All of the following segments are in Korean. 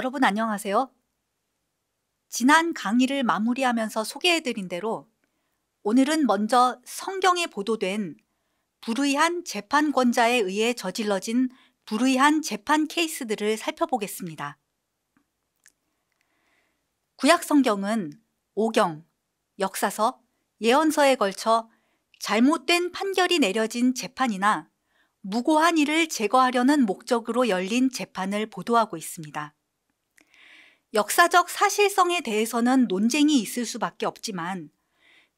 여러분 안녕하세요. 지난 강의를 마무리하면서 소개해드린 대로 오늘은 먼저 성경에 보도된 불의한 재판권자에 의해 저질러진 불의한 재판 케이스들을 살펴보겠습니다. 구약 성경은 오경, 역사서, 예언서에 걸쳐 잘못된 판결이 내려진 재판이나 무고한 일을 제거하려는 목적으로 열린 재판을 보도하고 있습니다. 역사적 사실성에 대해서는 논쟁이 있을 수밖에 없지만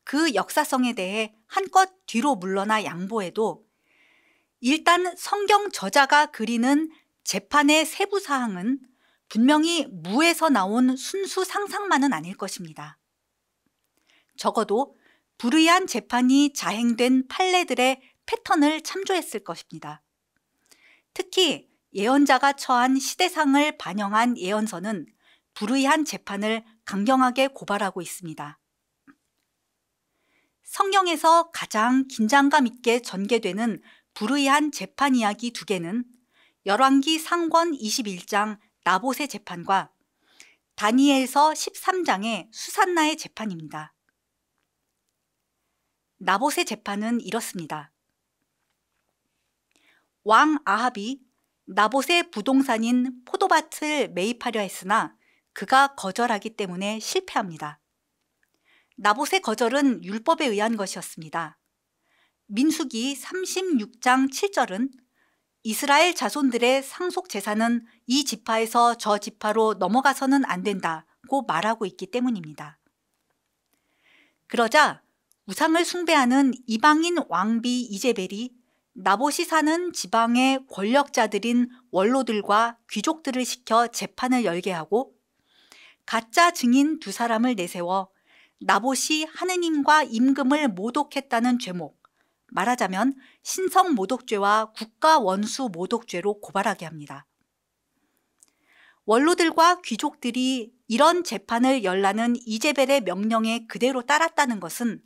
그 역사성에 대해 한껏 뒤로 물러나 양보해도 일단 성경 저자가 그리는 재판의 세부 사항은 분명히 무에서 나온 순수 상상만은 아닐 것입니다. 적어도 불의한 재판이 자행된 판례들의 패턴을 참조했을 것입니다. 특히 예언자가 처한 시대상을 반영한 예언서는 불의한 재판을 강경하게 고발하고 있습니다. 성경에서 가장 긴장감 있게 전개되는 불의한 재판 이야기 두 개는 열왕기 상권 21장 나봇의 재판과 다니엘서 13장의 수산나의 재판입니다. 나봇의 재판은 이렇습니다. 왕 아합이 나봇의 부동산인 포도밭을 매입하려 했으나 그가 거절하기 때문에 실패합니다. 나봇의 거절은 율법에 의한 것이었습니다. 민숙이 36장 7절은 이스라엘 자손들의 상속 재산은 이 지파에서 저 지파로 넘어가서는 안 된다고 말하고 있기 때문입니다. 그러자 우상을 숭배하는 이방인 왕비 이제벨이 나봇이 사는 지방의 권력자들인 원로들과 귀족들을 시켜 재판을 열게 하고 가짜 증인 두 사람을 내세워 나봇이 하느님과 임금을 모독했다는 죄목, 말하자면 신성 모독죄와 국가 원수 모독죄로 고발하게 합니다. 원로들과 귀족들이 이런 재판을 열라는 이재벨의 명령에 그대로 따랐다는 것은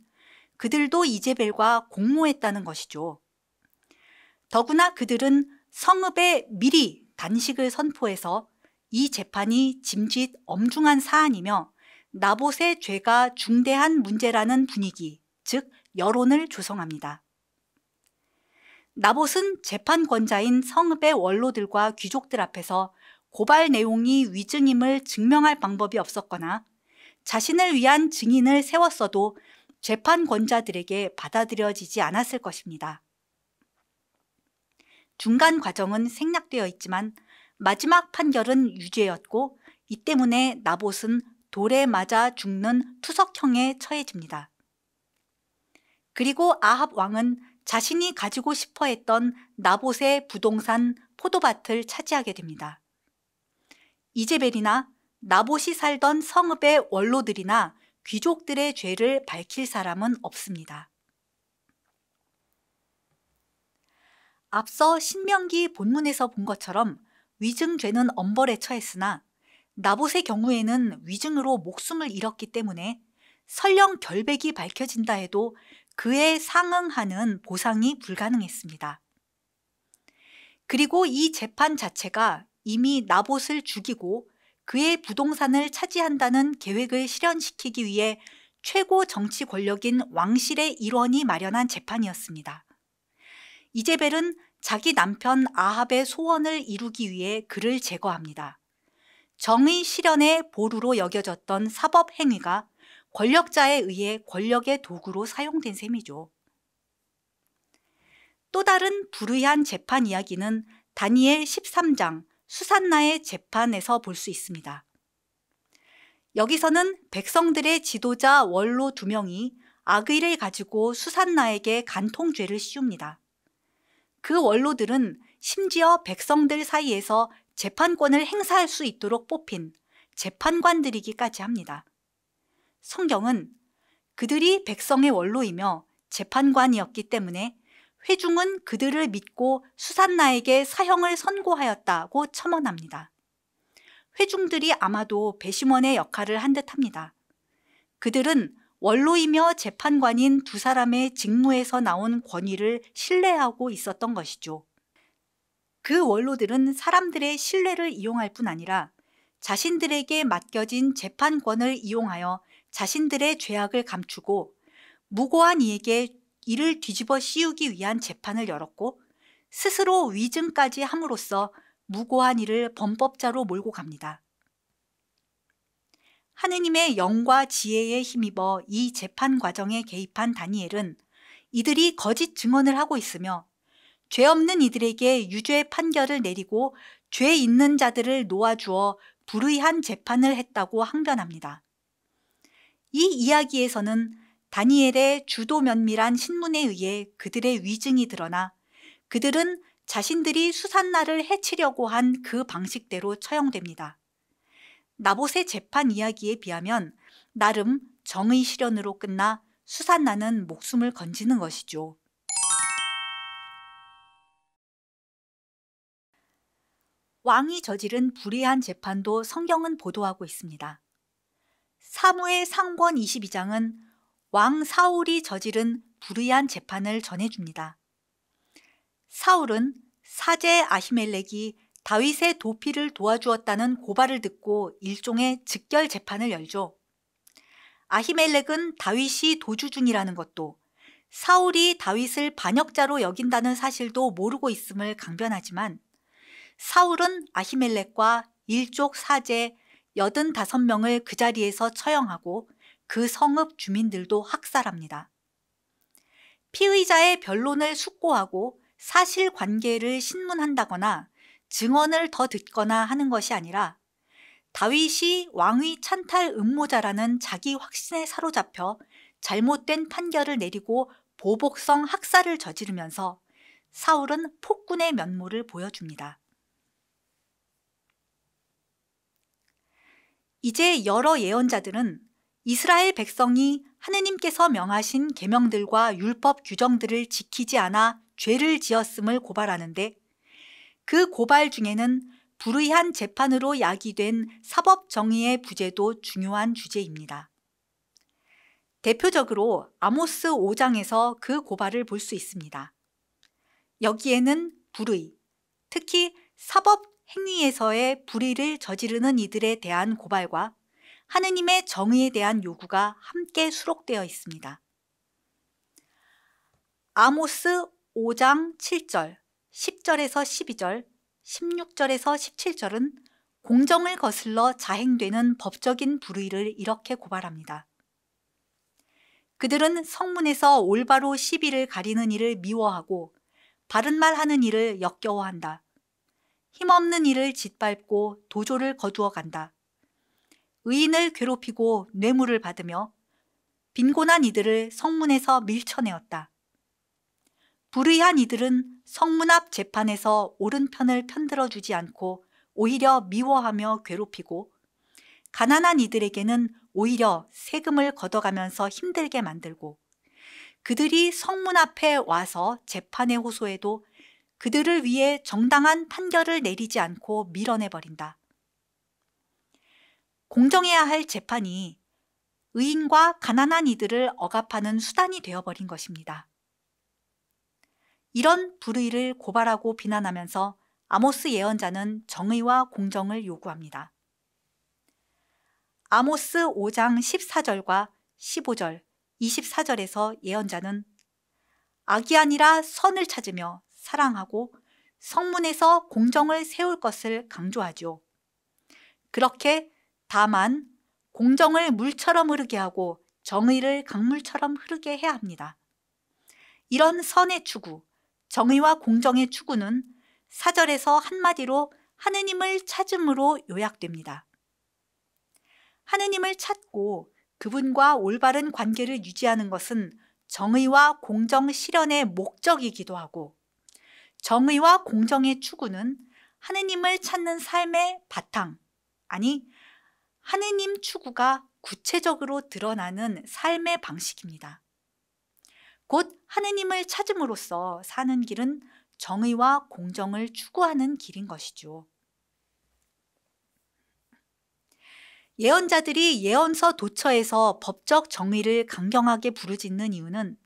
그들도 이재벨과 공모했다는 것이죠. 더구나 그들은 성읍에 미리 단식을 선포해서 이 재판이 짐짓 엄중한 사안이며 나봇의 죄가 중대한 문제라는 분위기, 즉 여론을 조성합니다. 나봇은 재판권자인 성읍의 원로들과 귀족들 앞에서 고발 내용이 위증임을 증명할 방법이 없었거나 자신을 위한 증인을 세웠어도 재판권자들에게 받아들여지지 않았을 것입니다. 중간 과정은 생략되어 있지만 마지막 판결은 유죄였고 이 때문에 나봇은 돌에 맞아 죽는 투석형에 처해집니다. 그리고 아합 왕은 자신이 가지고 싶어 했던 나봇의 부동산 포도밭을 차지하게 됩니다. 이제벨이나 나봇이 살던 성읍의 원로들이나 귀족들의 죄를 밝힐 사람은 없습니다. 앞서 신명기 본문에서 본 것처럼 위증죄는 엄벌에 처했으나 나봇의 경우에는 위증으로 목숨을 잃었기 때문에 설령 결백이 밝혀진다 해도 그에 상응하는 보상이 불가능했습니다. 그리고 이 재판 자체가 이미 나봇을 죽이고 그의 부동산을 차지한다는 계획을 실현시키기 위해 최고 정치 권력인 왕실의 일원이 마련한 재판이었습니다. 이재벨은 자기 남편 아합의 소원을 이루기 위해 그를 제거합니다. 정의 실현의 보루로 여겨졌던 사법 행위가 권력자에 의해 권력의 도구로 사용된 셈이죠. 또 다른 불의한 재판 이야기는 다니엘 13장 수산나의 재판에서 볼 수 있습니다. 여기서는 백성들의 지도자 원로 두 명이 악의를 가지고 수산나에게 간통죄를 씌웁니다. 그 원로들은 심지어 백성들 사이에서 재판권을 행사할 수 있도록 뽑힌 재판관들이기까지 합니다. 성경은 그들이 백성의 원로이며 재판관이었기 때문에 회중은 그들을 믿고 수산나에게 사형을 선고하였다고 첨언합니다. 회중들이 아마도 배심원의 역할을 한 듯합니다. 그들은 원로이며 재판관인 두 사람의 직무에서 나온 권위를 신뢰하고 있었던 것이죠. 그 원로들은 사람들의 신뢰를 이용할 뿐 아니라 자신들에게 맡겨진 재판권을 이용하여 자신들의 죄악을 감추고 무고한 이에게 이를 뒤집어 씌우기 위한 재판을 열었고 스스로 위증까지 함으로써 무고한 이를 범법자로 몰고 갑니다. 하느님의 영과 지혜에 힘입어 이 재판 과정에 개입한 다니엘은 이들이 거짓 증언을 하고 있으며 죄 없는 이들에게 유죄 판결을 내리고 죄 있는 자들을 놓아주어 불의한 재판을 했다고 항변합니다. 이 이야기에서는 다니엘의 주도 면밀한 신문에 의해 그들의 위증이 드러나 그들은 자신들이 수산나를 해치려고 한 그 방식대로 처형됩니다. 나봇의 재판 이야기에 비하면 나름 정의 실현으로 끝나 수산나는 목숨을 건지는 것이죠. 왕이 저지른 불의한 재판도 성경은 보도하고 있습니다. 사무의 상권 22장은 왕 사울이 저지른 불의한 재판을 전해줍니다. 사울은 사제 아히멜렉이 다윗의 도피를 도와주었다는 고발을 듣고 일종의 즉결 재판을 열죠. 아히멜렉은 다윗이 도주 중이라는 것도 사울이 다윗을 반역자로 여긴다는 사실도 모르고 있음을 강변하지만 사울은 아히멜렉과 일족 사제 85명을 그 자리에서 처형하고 그 성읍 주민들도 학살합니다. 피의자의 변론을 숙고하고 사실관계를 신문한다거나 증언을 더 듣거나 하는 것이 아니라 다윗이 왕위 찬탈 음모자라는 자기 확신에 사로잡혀 잘못된 판결을 내리고 보복성 학살을 저지르면서 사울은 폭군의 면모를 보여줍니다. 이제 여러 예언자들은 이스라엘 백성이 하느님께서 명하신 계명들과 율법 규정들을 지키지 않아 죄를 지었음을 고발하는데 그 고발 중에는 불의한 재판으로 야기된 사법 정의의 부재도 중요한 주제입니다. 대표적으로 아모스 5장에서 그 고발을 볼 수 있습니다. 여기에는 불의, 특히 사법 행위에서의 불의를 저지르는 이들에 대한 고발과 하느님의 정의에 대한 요구가 함께 수록되어 있습니다. 아모스 5장 7절 10절에서 12절, 16절에서 17절은 공정을 거슬러 자행되는 법적인 불의를 이렇게 고발합니다. 그들은 성문에서 올바로 시비를 가리는 일을 미워하고 바른 말 하는 일을 역겨워한다. 힘없는 일을 짓밟고 도조를 거두어 간다. 의인을 괴롭히고 뇌물을 받으며 빈곤한 이들을 성문에서 밀쳐내었다. 불의한 이들은 성문 앞 재판에서 오른편을 편들어 주지 않고 오히려 미워하며 괴롭히고 가난한 이들에게는 오히려 세금을 걷어가면서 힘들게 만들고 그들이 성문 앞에 와서 재판에 호소해도 그들을 위해 정당한 판결을 내리지 않고 밀어내버린다. 공정해야 할 재판이 의인과 가난한 이들을 억압하는 수단이 되어버린 것입니다. 이런 불의를 고발하고 비난하면서 아모스 예언자는 정의와 공정을 요구합니다. 아모스 5장 14절과 15절, 24절에서 예언자는 악이 아니라 선을 찾으며 사랑하고 성문에서 공정을 세울 것을 강조하죠. 그렇게 다만 공정을 물처럼 흐르게 하고 정의를 강물처럼 흐르게 해야 합니다. 이런 선의 추구, 정의와 공정의 추구는 사절에서 한마디로 하느님을 찾음으로 요약됩니다. 하느님을 찾고 그분과 올바른 관계를 유지하는 것은 정의와 공정 실현의 목적이기도 하고 정의와 공정의 추구는 하느님을 찾는 삶의 바탕, 아니, 하느님 추구가 구체적으로 드러나는 삶의 방식입니다. 곧 하느님을 찾음으로써 사는 길은 정의와 공정을 추구하는 길인 것이죠. 예언자들이 예언서 도처에서 법적 정의를 강경하게 부르짖는 이유는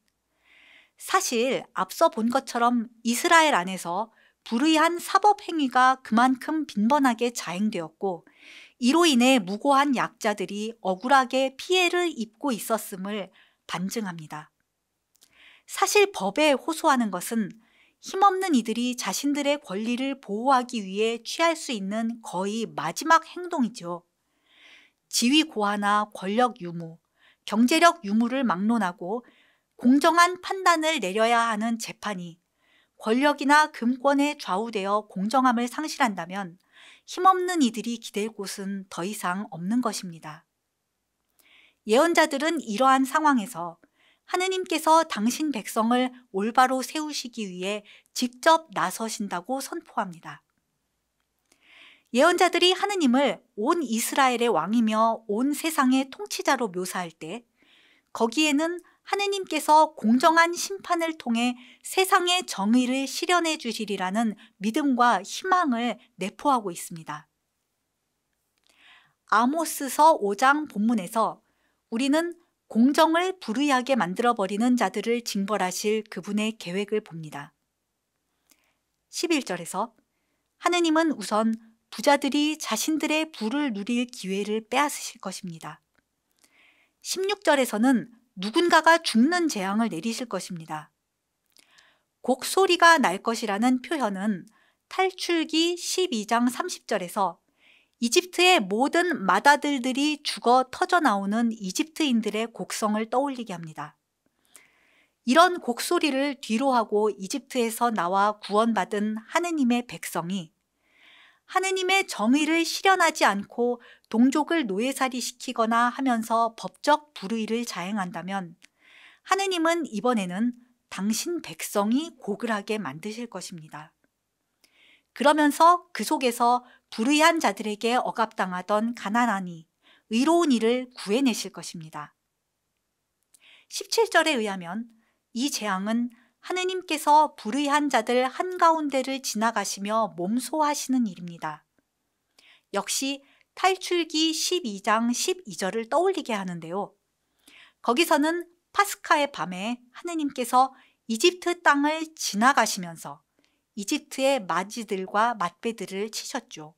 사실 앞서 본 것처럼 이스라엘 안에서 불의한 사법 행위가 그만큼 빈번하게 자행되었고 이로 인해 무고한 약자들이 억울하게 피해를 입고 있었음을 반증합니다. 사실 법에 호소하는 것은 힘없는 이들이 자신들의 권리를 보호하기 위해 취할 수 있는 거의 마지막 행동이죠. 지위 고하나 권력 유무, 경제력 유무를 막론하고 공정한 판단을 내려야 하는 재판이 권력이나 금권에 좌우되어 공정함을 상실한다면 힘없는 이들이 기댈 곳은 더 이상 없는 것입니다. 예언자들은 이러한 상황에서 하느님께서 당신 백성을 올바로 세우시기 위해 직접 나서신다고 선포합니다. 예언자들이 하느님을 온 이스라엘의 왕이며 온 세상의 통치자로 묘사할 때 거기에는 하느님께서 공정한 심판을 통해 세상의 정의를 실현해 주시리라는 믿음과 희망을 내포하고 있습니다. 아모스서 5장 본문에서 우리는 공정을 불의하게 만들어버리는 자들을 징벌하실 그분의 계획을 봅니다. 11절에서 하느님은 우선 부자들이 자신들의 부를 누릴 기회를 빼앗으실 것입니다. 16절에서는 누군가가 죽는 재앙을 내리실 것입니다. 곡소리가 날 것이라는 표현은 탈출기 12장 30절에서 이집트의 모든 마다들들이 죽어 터져 나오는 이집트인들의 곡성을 떠올리게 합니다. 이런 곡소리를 뒤로 하고 이집트에서 나와 구원받은 하느님의 백성이 하느님의 정의를 실현하지 않고 동족을 노예살이 시키거나 하면서 법적 불의를 자행한다면 하느님은 이번에는 당신 백성이 고글하게 만드실 것입니다. 그러면서 그 속에서 불의한 자들에게 억압당하던 가난하니 의로운 일을 구해내실 것입니다. 17절에 의하면 이 재앙은 하느님께서 불의한 자들 한가운데를 지나가시며 몸소하시는 일입니다. 역시 탈출기 12장 12절을 떠올리게 하는데요. 거기서는 파스카의 밤에 하느님께서 이집트 땅을 지나가시면서 이집트의 마지들과 맞배들을 치셨죠.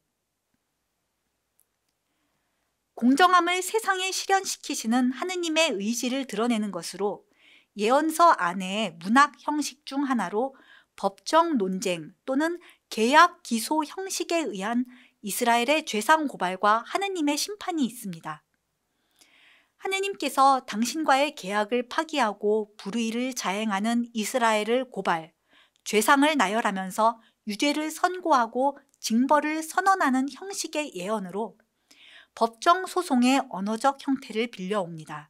공정함을 세상에 실현시키시는 하느님의 의지를 드러내는 것으로 예언서 안에 문학 형식 중 하나로 법정 논쟁 또는 계약 기소 형식에 의한 이스라엘의 죄상 고발과 하느님의 심판이 있습니다. 하느님께서 당신과의 계약을 파기하고 불의를 자행하는 이스라엘을 고발, 죄상을 나열하면서 유죄를 선고하고 징벌을 선언하는 형식의 예언으로 법정 소송의 언어적 형태를 빌려옵니다.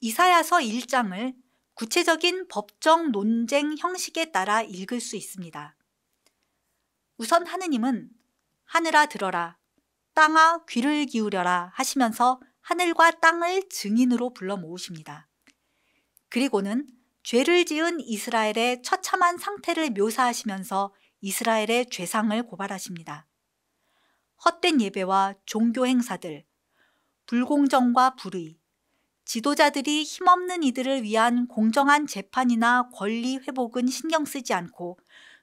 이사야서 1장을 구체적인 법정 논쟁 형식에 따라 읽을 수 있습니다. 우선 하느님은 하늘아 들어라, 땅아 귀를 기울여라 하시면서 하늘과 땅을 증인으로 불러 모으십니다. 그리고는 죄를 지은 이스라엘의 처참한 상태를 묘사하시면서 이스라엘의 죄상을 고발하십니다. 헛된 예배와 종교 행사들, 불공정과 불의, 지도자들이 힘없는 이들을 위한 공정한 재판이나 권리 회복은 신경 쓰지 않고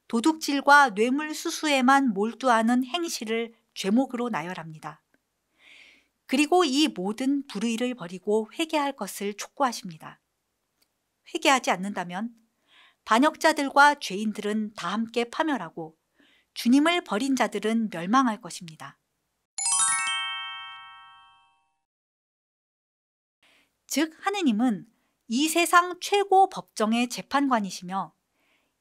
도둑질과 뇌물 수수에만 몰두하는 행실을 죄목으로 나열합니다. 그리고 이 모든 불의를 버리고 회개할 것을 촉구하십니다. 회개하지 않는다면 반역자들과 죄인들은 다 함께 파멸하고 주님을 버린 자들은 멸망할 것입니다. 즉 하느님은 이 세상 최고 법정의 재판관이시며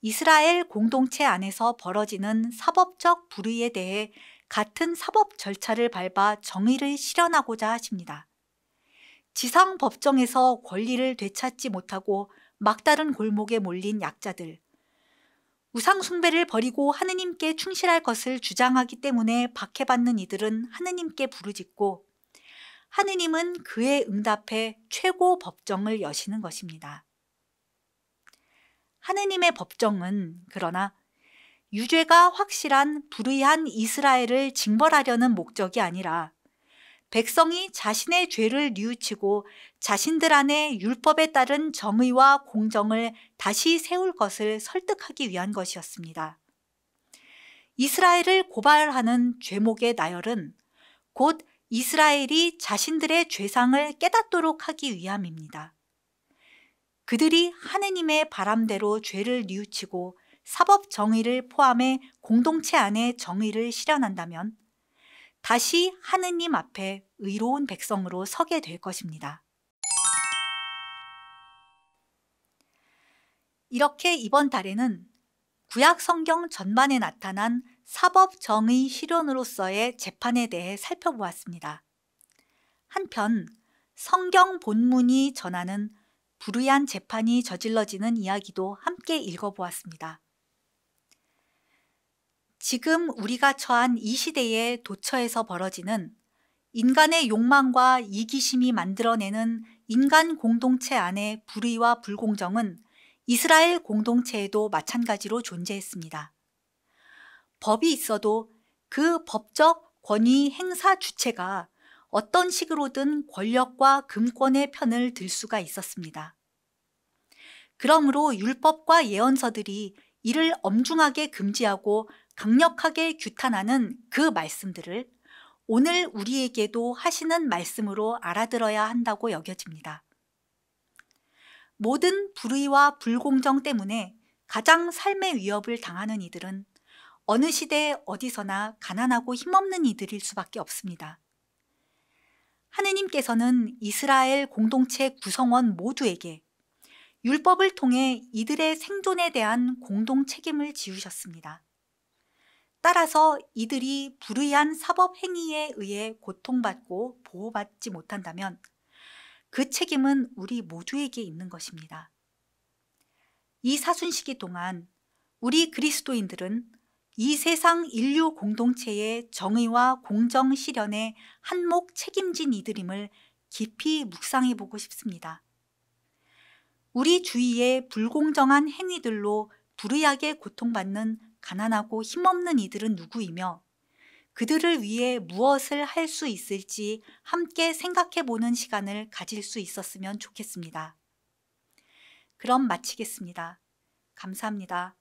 이스라엘 공동체 안에서 벌어지는 사법적 불의에 대해 같은 사법 절차를 밟아 정의를 실현하고자 하십니다. 지상 법정에서 권리를 되찾지 못하고 막다른 골목에 몰린 약자들, 우상 숭배를 버리고 하느님께 충실할 것을 주장하기 때문에 박해받는 이들은 하느님께 부르짖고 하느님은 그의 응답해 최고 법정을 여시는 것입니다. 하느님의 법정은 그러나 유죄가 확실한 불의한 이스라엘을 징벌하려는 목적이 아니라 백성이 자신의 죄를 뉘우치고 자신들 안에 율법에 따른 정의와 공정을 다시 세울 것을 설득하기 위한 것이었습니다. 이스라엘을 고발하는 죄목의 나열은 곧 이스라엘이 자신들의 죄상을 깨닫도록 하기 위함입니다. 그들이 하느님의 바람대로 죄를 뉘우치고 사법 정의를 포함해 공동체 안의 정의를 실현한다면 다시 하느님 앞에 의로운 백성으로 서게 될 것입니다. 이렇게 이번 달에는 구약 성경 전반에 나타난 사법 정의 실현으로서의 재판에 대해 살펴보았습니다. 한편 성경 본문이 전하는 불의한 재판이 저질러지는 이야기도 함께 읽어보았습니다. 지금 우리가 처한 이 시대의 도처에서 벌어지는 인간의 욕망과 이기심이 만들어내는 인간 공동체 안의 불의와 불공정은 이스라엘 공동체에도 마찬가지로 존재했습니다. 법이 있어도 그 법적 권위 행사 주체가 어떤 식으로든 권력과 금권의 편을 들 수가 있었습니다. 그러므로 율법과 예언서들이 이를 엄중하게 금지하고 강력하게 규탄하는 그 말씀들을 오늘 우리에게도 하시는 말씀으로 알아들어야 한다고 여겨집니다. 모든 불의와 불공정 때문에 가장 삶의 위협을 당하는 이들은 어느 시대 어디서나 가난하고 힘없는 이들일 수밖에 없습니다. 하느님께서는 이스라엘 공동체 구성원 모두에게 율법을 통해 이들의 생존에 대한 공동 책임을 지우셨습니다. 따라서 이들이 불의한 사법 행위에 의해 고통받고 보호받지 못한다면 그 책임은 우리 모두에게 있는 것입니다. 이 사순시기 동안 우리 그리스도인들은 이 세상 인류 공동체의 정의와 공정 실현에 한몫 책임진 이들임을 깊이 묵상해 보고 싶습니다. 우리 주위의 불공정한 행위들로 불의하게 고통받는 가난하고 힘없는 이들은 누구이며 그들을 위해 무엇을 할 수 있을지 함께 생각해 보는 시간을 가질 수 있었으면 좋겠습니다. 그럼 마치겠습니다. 감사합니다.